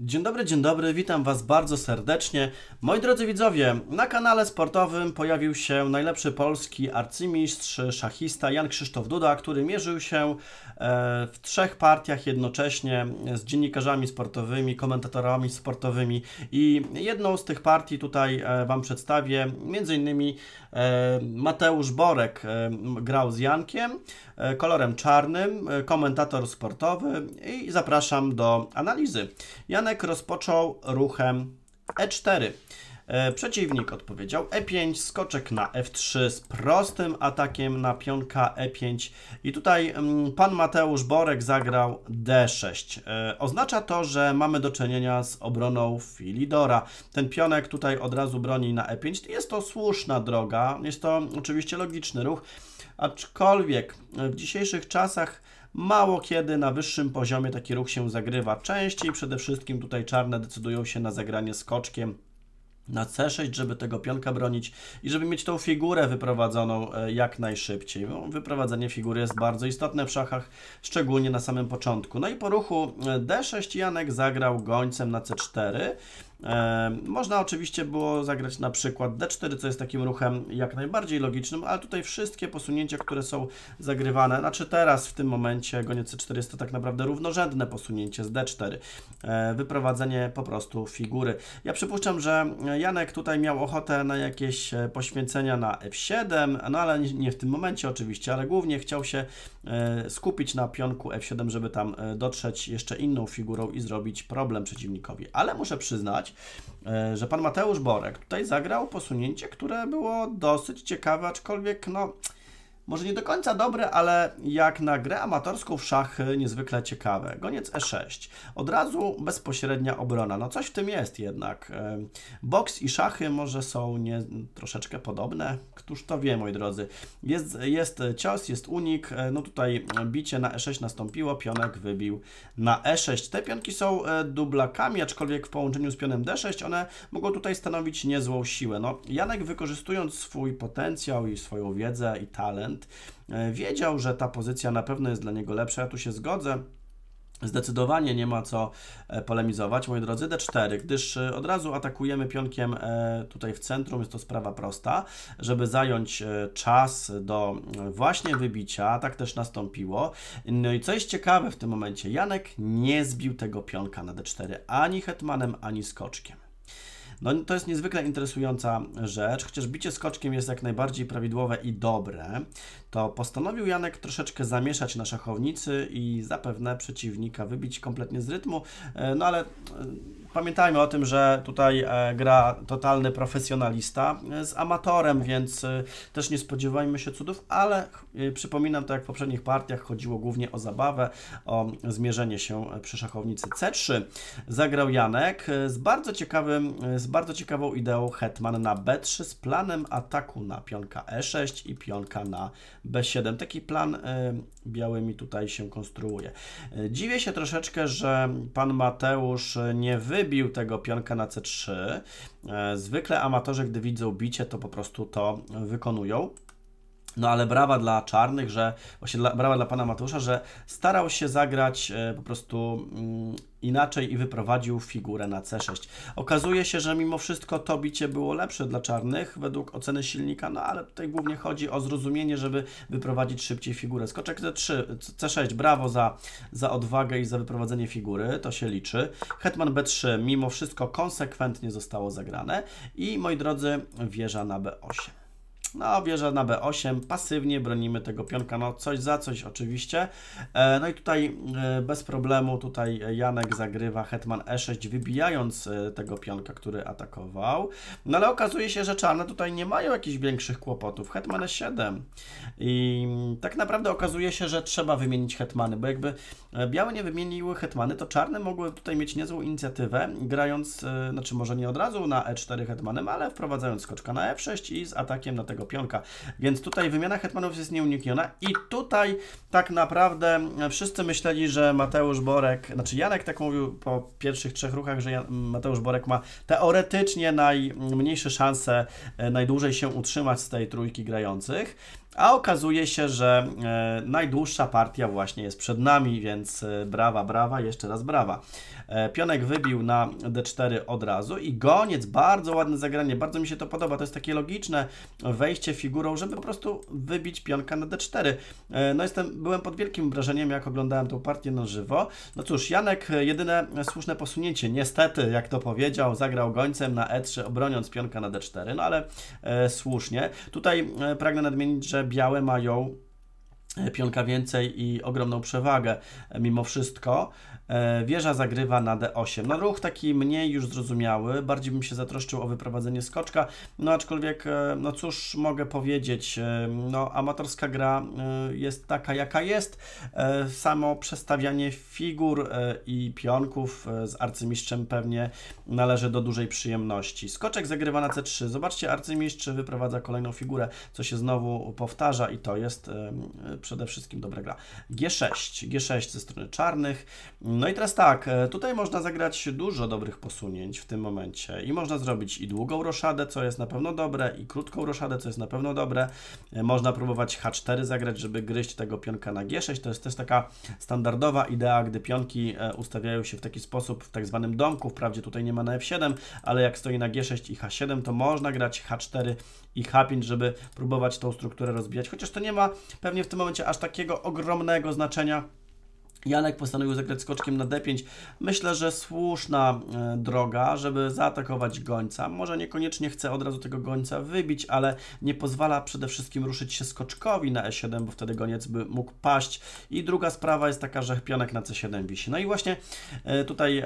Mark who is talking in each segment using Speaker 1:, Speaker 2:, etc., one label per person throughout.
Speaker 1: Dzień dobry, dzień dobry, witam Was bardzo serdecznie. Moi drodzy widzowie, na kanale sportowym pojawił się najlepszy polski arcymistrz, szachista Jan Krzysztof Duda, który mierzył się e, w trzech partiach jednocześnie z dziennikarzami sportowymi, komentatorami sportowymi i jedną z tych partii tutaj e, Wam przedstawię, między innymi e, Mateusz Borek grał z Jankiem, kolorem czarnym, komentator sportowy i zapraszam do analizy. Jan Janek rozpoczął ruchem e4. E, przeciwnik odpowiedział e5, skoczek na f3 z prostym atakiem na pionka e5 i tutaj mm, pan Mateusz Borek zagrał d6. E, oznacza to, że mamy do czynienia z obroną Filidora. Ten pionek tutaj od razu broni na e5. Jest to słuszna droga, jest to oczywiście logiczny ruch, aczkolwiek w dzisiejszych czasach Mało kiedy na wyższym poziomie taki ruch się zagrywa. Częściej przede wszystkim tutaj czarne decydują się na zagranie skoczkiem na C6, żeby tego pionka bronić i żeby mieć tą figurę wyprowadzoną e, jak najszybciej. No, wyprowadzenie figury jest bardzo istotne w szachach, szczególnie na samym początku. No i po ruchu e, D6 Janek zagrał gońcem na C4 można oczywiście było zagrać na przykład D4, co jest takim ruchem jak najbardziej logicznym, ale tutaj wszystkie posunięcia, które są zagrywane, znaczy teraz w tym momencie goniec C4 jest to tak naprawdę równorzędne posunięcie z D4, e, wyprowadzenie po prostu figury. Ja przypuszczam, że Janek tutaj miał ochotę na jakieś e, poświęcenia na F7, no ale nie w tym momencie oczywiście, ale głównie chciał się e, skupić na pionku F7, żeby tam dotrzeć jeszcze inną figurą i zrobić problem przeciwnikowi. Ale muszę przyznać, E, że pan Mateusz Borek tutaj zagrał posunięcie, które było dosyć ciekawe, aczkolwiek no może nie do końca dobre, ale jak na grę amatorską w szachy niezwykle ciekawe. Goniec E6. Od razu bezpośrednia obrona. No coś w tym jest jednak. Boks i szachy może są nie, troszeczkę podobne. Któż to wie, moi drodzy. Jest, jest cios, jest unik. E, no tutaj bicie na E6 nastąpiło, pionek wybił na E6. Te pionki są e, dublakami, aczkolwiek w połączeniu z pionem D6 one mogą tutaj stanowić niezłą siłę. No Janek wykorzystując swój potencjał i swoją wiedzę i talent E, wiedział, że ta pozycja na pewno jest dla niego lepsza. Ja tu się zgodzę. Zdecydowanie nie ma co e, polemizować, moi drodzy. D4, gdyż e, od razu atakujemy pionkiem tutaj w centrum, jest to sprawa prosta, żeby zająć czas do właśnie wybicia, tak też nastąpiło. No i co jest ciekawe w tym momencie, Janek nie zbił tego pionka na D4 ani hetmanem, ani skoczkiem. No to jest niezwykle interesująca rzecz, chociaż bicie skoczkiem jest jak najbardziej prawidłowe i dobre, to postanowił Janek troszeczkę zamieszać na szachownicy i zapewne przeciwnika wybić kompletnie z rytmu, e, no ale e, Pamiętajmy o tym, że tutaj e, gra totalny profesjonalista e, z amatorem, więc e, też nie spodziewajmy się cudów, ale przypominam to tak jak w poprzednich partiach chodziło głównie o zabawę, o zmierzenie się przy szachownicy C3. Zagrał Janek z bardzo ciekawym, z bardzo ciekawą ideą hetman na B3 z planem ataku na pionka E6 i pionka na B7. Taki plan biały mi tutaj się konstruuje. Dziwię się troszeczkę, że pan Mateusz nie wy wybił tego pionka na C3. E, zwykle amatorzy, gdy widzą bicie, to po prostu to wykonują. No ale brawa dla czarnych, że właśnie dla, brawa dla pana Matusza, że starał się zagrać e, po prostu mm, inaczej i wyprowadził figurę na C6. Okazuje się, że mimo wszystko to bicie było lepsze dla czarnych według oceny silnika, no ale tutaj głównie chodzi o zrozumienie, żeby wyprowadzić szybciej figurę. Skoczek C3, C6, brawo za, za odwagę i za wyprowadzenie figury, to się liczy. Hetman B3 mimo wszystko konsekwentnie zostało zagrane i moi drodzy wieża na B8. No, wieża na B8, pasywnie bronimy tego pionka, no coś za coś oczywiście. E, no i tutaj e, bez problemu tutaj Janek zagrywa hetman E6, wybijając e, tego pionka, który atakował. No ale okazuje się, że czarne tutaj nie mają jakichś większych kłopotów. Hetman E7 i tak naprawdę okazuje się, że trzeba wymienić hetmany, bo jakby białe nie wymieniły hetmany, to czarne mogły tutaj mieć niezłą inicjatywę, grając, znaczy może nie od razu na E4 hetmanem, ale wprowadzając skoczka na F6 i z atakiem na tego tego pionka. Więc tutaj wymiana hetmanów jest nieunikniona i tutaj tak naprawdę wszyscy myśleli, że Mateusz Borek, znaczy Janek tak mówił po pierwszych trzech ruchach, że Mateusz Borek ma teoretycznie najmniejsze szanse e, najdłużej się utrzymać z tej trójki grających. A okazuje się, że e, najdłuższa partia właśnie jest przed nami, więc e, brawa, brawa, jeszcze raz brawa. E, Pionek wybił na D4 od razu i goniec, bardzo ładne zagranie, bardzo mi się to podoba, to jest takie logiczne wejście figurą, żeby po prostu wybić pionka na D4. E, no jestem, byłem pod wielkim wrażeniem, jak oglądałem tą partię na żywo. No cóż, Janek e, jedyne słuszne posunięcie, niestety, jak to powiedział, zagrał gońcem na E3, obroniąc pionka na D4, no ale e, słusznie. Tutaj pragnę nadmienić, że białe mają pionka więcej i ogromną przewagę mimo wszystko. E, wieża zagrywa na D8. No ruch taki mniej już zrozumiały, bardziej bym się zatroszczył o wyprowadzenie skoczka, no aczkolwiek, e, no cóż mogę powiedzieć, e, no amatorska gra jest taka jaka jest. Samo przestawianie figur i pionków z arcymistrzem pewnie należy do dużej przyjemności. Skoczek zagrywa na C3. Zobaczcie, arcymistrz wyprowadza kolejną figurę, co się znowu powtarza i to jest przede wszystkim dobra gra. G6, G6 ze strony czarnych, no no i teraz tak, e, tutaj można zagrać dużo dobrych posunięć w tym momencie i można zrobić i długą roszadę, co jest na pewno dobre, i krótką roszadę, co jest na pewno dobre. E, można próbować H4 zagrać, żeby gryźć tego pionka na G6. To jest też taka standardowa idea, gdy pionki e, ustawiają się w taki sposób w tak zwanym domku. Wprawdzie tutaj nie ma na F7, ale jak stoi na G6 i H7, to można grać H4 i H5, żeby próbować tą strukturę rozbijać. Chociaż to nie ma pewnie w tym momencie aż takiego ogromnego znaczenia, Janek postanowił zagrać skoczkiem na D5. Myślę, że słuszna e, droga, żeby zaatakować gońca. Może niekoniecznie chce od razu tego gońca wybić, ale nie pozwala przede wszystkim ruszyć się skoczkowi na E7, bo wtedy goniec by mógł paść. I druga sprawa jest taka, że pionek na C7 wisi. No i właśnie e, tutaj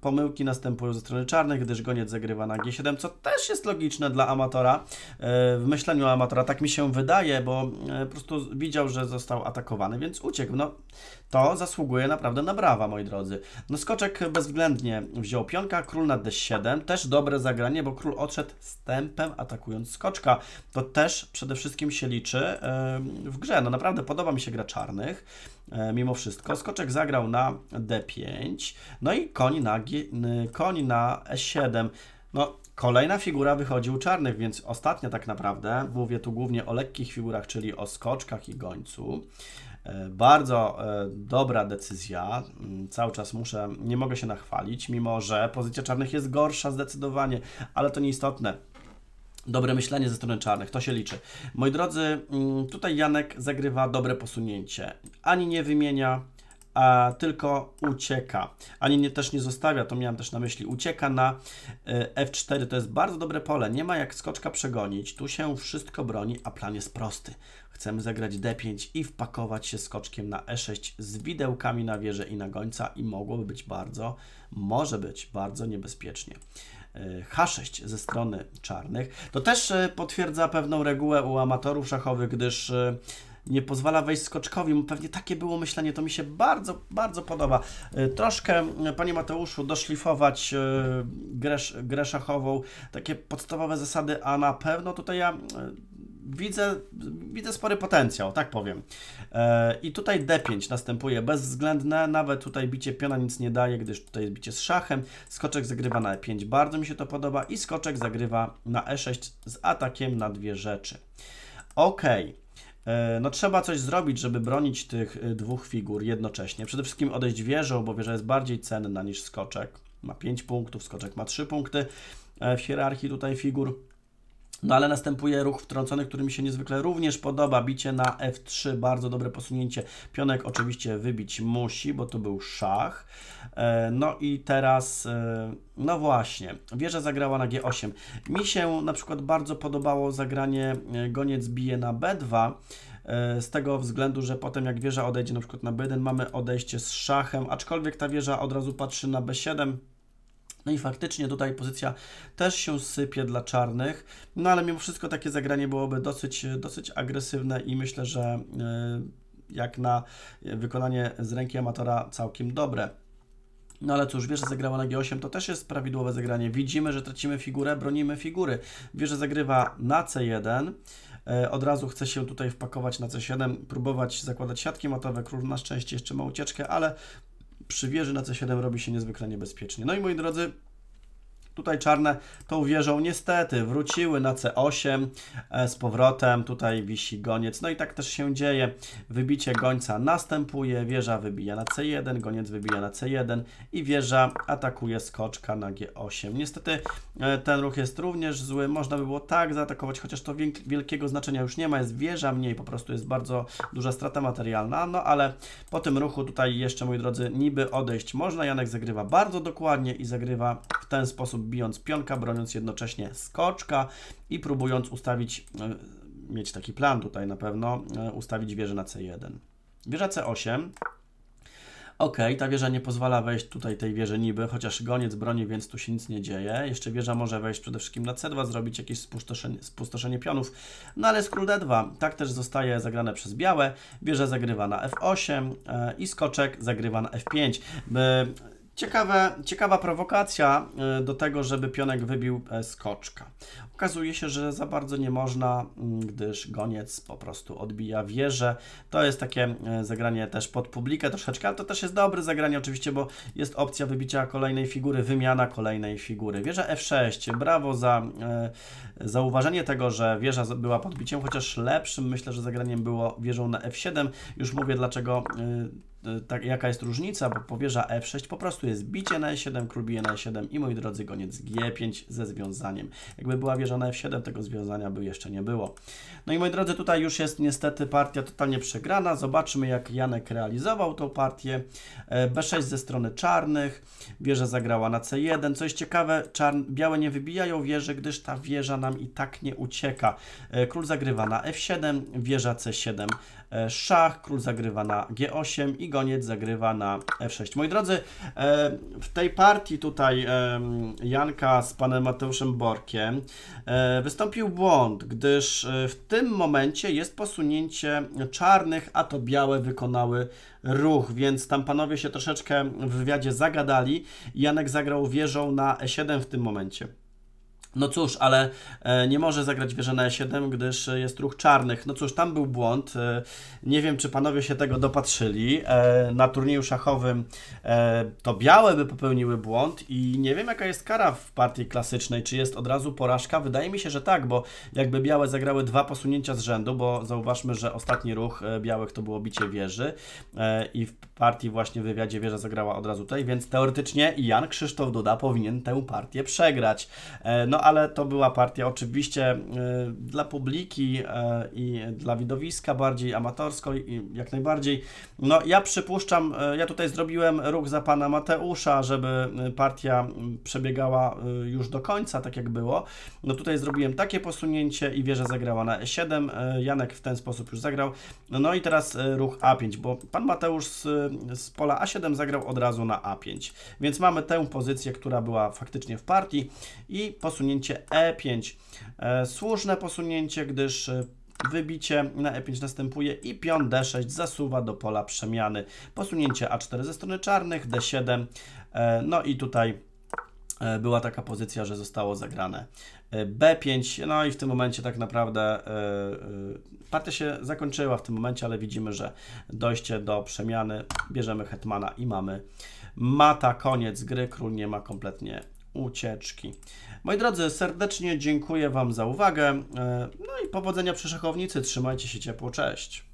Speaker 1: pomyłki następują ze strony czarnych, gdyż goniec zagrywa na G7, co też jest logiczne dla amatora. E, w myśleniu amatora tak mi się wydaje, bo po prostu widział, że został atakowany, więc uciekł. No to zasługuje naprawdę na brawa, moi drodzy. No skoczek bezwzględnie wziął pionka, król na d7, też dobre zagranie, bo król odszedł stępem atakując skoczka. To też przede wszystkim się liczy w grze. No naprawdę podoba mi się gra czarnych, e, mimo wszystko. Skoczek zagrał na d5, no i koń na, koń na e7. No, Kolejna figura wychodzi u czarnych, więc ostatnia tak naprawdę, mówię tu głównie o lekkich figurach, czyli o skoczkach i gońcu. E, bardzo e, dobra decyzja. Mm, cały czas muszę, nie mogę się nachwalić, mimo że pozycja czarnych jest gorsza zdecydowanie, ale to nieistotne. Dobre myślenie ze strony czarnych, to się liczy. Moi drodzy, mm, tutaj Janek zagrywa dobre posunięcie. Ani nie wymienia, a tylko ucieka. Ani nie, też nie zostawia, to miałem też na myśli, ucieka na e, F4, to jest bardzo dobre pole, nie ma jak skoczka przegonić, tu się wszystko broni, a plan jest prosty. Chcemy zagrać D5 i wpakować się skoczkiem na E6 z widełkami na wieżę i na gońca i mogłoby być bardzo, może być bardzo niebezpiecznie. E, H6 ze strony czarnych. To też e, potwierdza pewną regułę u amatorów szachowych, gdyż nie pozwala wejść skoczkowi. Pewnie takie było myślenie, to mi się bardzo, bardzo podoba. E, troszkę, e, panie Mateuszu, doszlifować e, grę, grę szachową, takie podstawowe zasady, a na pewno tutaj ja widzę, widzę spory potencjał, tak powiem. I tutaj D5 następuje bezwzględne, nawet tutaj bicie piona nic nie daje, gdyż tutaj jest bicie z szachem. Skoczek zagrywa na E5, bardzo mi się to podoba i skoczek zagrywa na E6 z atakiem na dwie rzeczy. Okej. Okay. E, no trzeba coś zrobić, żeby bronić tych y, dwóch figur jednocześnie. Przede wszystkim odejść wieżą, bo wieża jest bardziej cenna niż skoczek. Ma 5 punktów, skoczek ma 3 punkty e, w hierarchii tutaj figur. No ale następuje ruch wtrącony, który mi się niezwykle również podoba. Bicie na F3, bardzo dobre posunięcie. Pionek oczywiście wybić musi, bo to był szach. E, no i teraz, e, no właśnie, wieża zagrała na G8. Mi się na przykład bardzo podobało zagranie e, goniec bije na B2, z tego względu, że potem jak wieża odejdzie na przykład na B1, mamy odejście z szachem, aczkolwiek ta wieża od razu patrzy na B7, no i faktycznie tutaj pozycja też się sypie dla czarnych, no ale mimo wszystko takie zagranie byłoby dosyć, dosyć agresywne i myślę, że e, jak na wykonanie z ręki amatora całkiem dobre. No ale cóż, wieża zagrała na G8, to też jest prawidłowe zagranie. Widzimy, że tracimy figurę, bronimy figury. Wieża zagrywa na C1, e, od razu chce się tutaj wpakować na C7, próbować zakładać siatki matowe. Król na szczęście jeszcze ma ucieczkę, ale przy wieży na C7 robi się niezwykle niebezpiecznie. No i moi drodzy, Tutaj czarne tą wieżą niestety wróciły na C8 e, z powrotem. Tutaj wisi goniec. No i tak też się dzieje. Wybicie gońca następuje. Wieża wybija na C1, goniec wybija na C1 i wieża atakuje skoczka na G8. Niestety e, ten ruch jest również zły. Można by było tak zaatakować, chociaż to wielkiego znaczenia już nie ma. Jest wieża mniej, po prostu jest bardzo duża strata materialna. No ale po tym ruchu tutaj jeszcze, moi drodzy, niby odejść można. Janek zagrywa bardzo dokładnie i zagrywa w ten sposób bijąc pionka, broniąc jednocześnie skoczka i próbując ustawić, e, mieć taki plan tutaj na pewno, e, ustawić wieżę na C1. Wieża C8 Ok, ta wieża nie pozwala wejść tutaj tej wieży niby, chociaż goniec broni, więc tu się nic nie dzieje. Jeszcze wieża może wejść przede wszystkim na C2, zrobić jakieś spustoszenie, spustoszenie pionów. No ale z król D2, tak też zostaje zagrane przez białe. Wieża zagrywa na F8 e, i skoczek zagrywa na F5. By Ciekawe, ciekawa prowokacja e, do tego, żeby pionek wybił skoczka. E, Okazuje się, że za bardzo nie można, mm, gdyż goniec po prostu odbija wieżę. To jest takie e, zagranie też pod publikę troszeczkę, ale to też jest dobre zagranie oczywiście, bo jest opcja wybicia kolejnej figury, wymiana kolejnej figury. Wieża F6, brawo za zauważenie tego, że wieża była podbiciem, chociaż lepszym myślę, że zagraniem było wieżą na F7. Już mówię dlaczego Y, tak, jaka jest różnica, bo powierza F6 po prostu jest bicie na E7, król bije na E7 i moi drodzy goniec G5 ze związaniem. Jakby była wieża na F7, tego związania by jeszcze nie było. No i moi drodzy, tutaj już jest niestety partia totalnie przegrana. Zobaczmy jak Janek realizował tą partię. E, B6 ze strony czarnych, wieża zagrała na C1. Co jest ciekawe, białe nie wybijają wieży, gdyż ta wieża nam i tak nie ucieka. E, król zagrywa na F7, wieża C7 E, szach, król zagrywa na g8 i goniec zagrywa na f6. Moi drodzy, e, w tej partii tutaj Janka z panem Mateuszem Borkiem e, wystąpił błąd, gdyż w tym momencie jest posunięcie czarnych, a to białe wykonały ruch, więc tam panowie się troszeczkę w wywiadzie zagadali. Janek zagrał wieżą na e7 w tym momencie. No cóż, ale e, nie może zagrać wieża na 7 e gdyż e, jest ruch czarnych. No cóż, tam był błąd. Nie wiem, czy panowie się tego dopatrzyli. Na turnieju szachowym to białe by popełniły błąd i nie wiem, jaka jest kara w partii klasycznej. Czy jest od razu porażka? Wydaje mi się, że tak, bo jakby białe zagrały dwa posunięcia z rzędu, bo zauważmy, że ostatni ruch białych to było bicie wieży i w partii właśnie w wywiadzie wieża zagrała od razu tutaj, więc teoretycznie Jan Krzysztof Duda powinien tę partię przegrać. No ale to była partia oczywiście y, dla publiki e, i dla widowiska bardziej amatorsko i jak najbardziej. No ja przypuszczam, e, ja tutaj zrobiłem ruch za pana Mateusza, żeby y, partia przebiegała y, już do końca, tak jak było. No tutaj zrobiłem takie posunięcie i wieża zagrała na E7, e, Janek w ten sposób już zagrał. No i teraz ruch A5, bo pan Mateusz z, z pola A7 zagrał od razu na A5, więc mamy tę pozycję, która była faktycznie w partii i posunięcie posunięcie E5. E, słuszne posunięcie, gdyż e, wybicie na E5 następuje i pion D6 zasuwa do pola przemiany. Posunięcie A4 ze strony czarnych, D7, e, no i tutaj była taka pozycja, że zostało zagrane B5, no i w tym momencie tak naprawdę partia się zakończyła w tym momencie, ale widzimy, że dojście do przemiany, bierzemy hetmana i mamy mata, koniec gry, król nie ma kompletnie ucieczki. Moi drodzy, serdecznie dziękuję Wam za uwagę. E, no i powodzenia przy szachownicy. Trzymajcie się ciepło. Cześć.